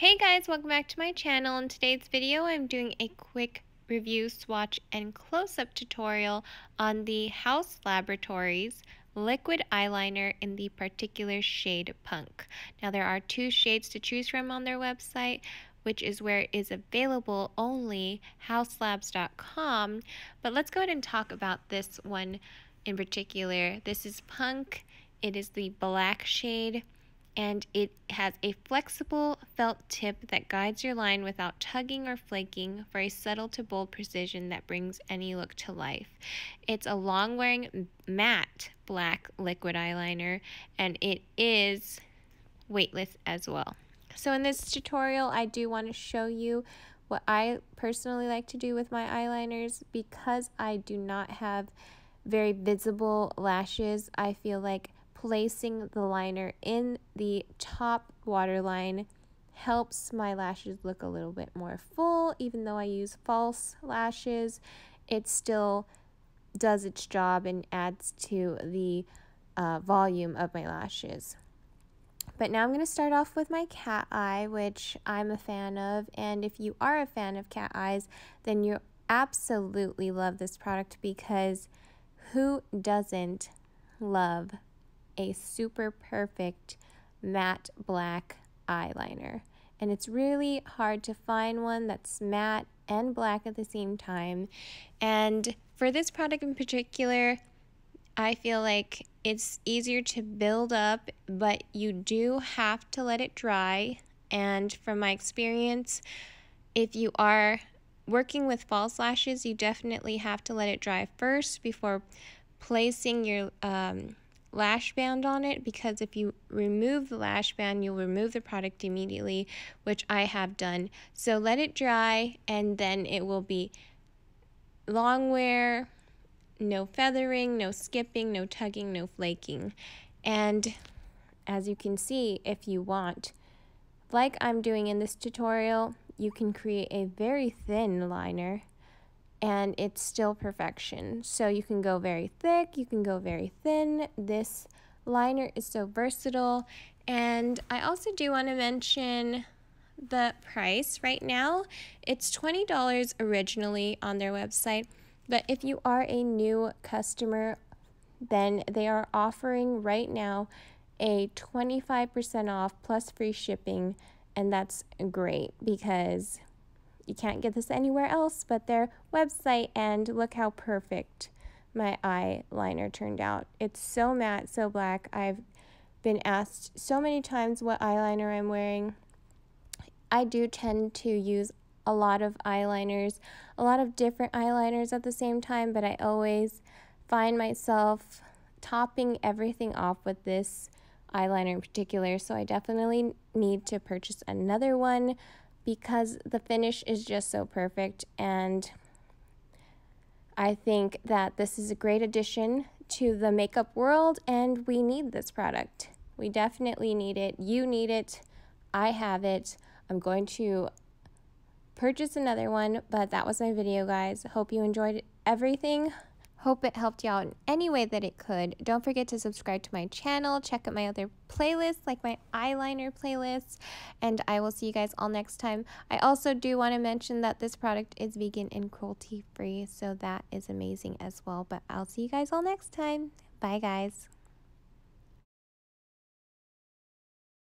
Hey guys, welcome back to my channel. In today's video, I'm doing a quick review, swatch, and close-up tutorial on the House Laboratories liquid eyeliner in the particular shade Punk. Now there are two shades to choose from on their website, which is where it is available only houselabs.com. But let's go ahead and talk about this one in particular. This is Punk. It is the black shade and it has a flexible felt tip that guides your line without tugging or flaking for a subtle to bold precision that brings any look to life. It's a long wearing matte black liquid eyeliner and it is weightless as well. So in this tutorial, I do want to show you what I personally like to do with my eyeliners because I do not have very visible lashes. I feel like placing the liner in the top waterline helps my lashes look a little bit more full. Even though I use false lashes, it still does its job and adds to the uh, volume of my lashes. But now I'm going to start off with my cat eye, which I'm a fan of. And if you are a fan of cat eyes, then you absolutely love this product because who doesn't love a super perfect matte black eyeliner. And it's really hard to find one that's matte and black at the same time. And for this product in particular, I feel like it's easier to build up, but you do have to let it dry. And from my experience, if you are working with false lashes, you definitely have to let it dry first before placing your um, lash band on it because if you remove the lash band, you'll remove the product immediately, which I have done. So let it dry and then it will be long wear, no feathering, no skipping, no tugging, no flaking. And as you can see, if you want, like I'm doing in this tutorial, you can create a very thin liner and it's still perfection. So you can go very thick, you can go very thin. This liner is so versatile. And I also do want to mention the price right now. It's $20 originally on their website, but if you are a new customer, then they are offering right now a 25% off plus free shipping, and that's great because you can't get this anywhere else but their website, and look how perfect my eyeliner turned out. It's so matte, so black. I've been asked so many times what eyeliner I'm wearing. I do tend to use a lot of eyeliners, a lot of different eyeliners at the same time, but I always find myself topping everything off with this eyeliner in particular, so I definitely need to purchase another one because the finish is just so perfect and I think that this is a great addition to the makeup world and we need this product. We definitely need it. You need it. I have it. I'm going to purchase another one, but that was my video, guys. Hope you enjoyed everything. Hope it helped you out in any way that it could. Don't forget to subscribe to my channel, check out my other playlists, like my eyeliner playlist, and I will see you guys all next time. I also do want to mention that this product is vegan and cruelty free, so that is amazing as well. But I'll see you guys all next time. Bye, guys.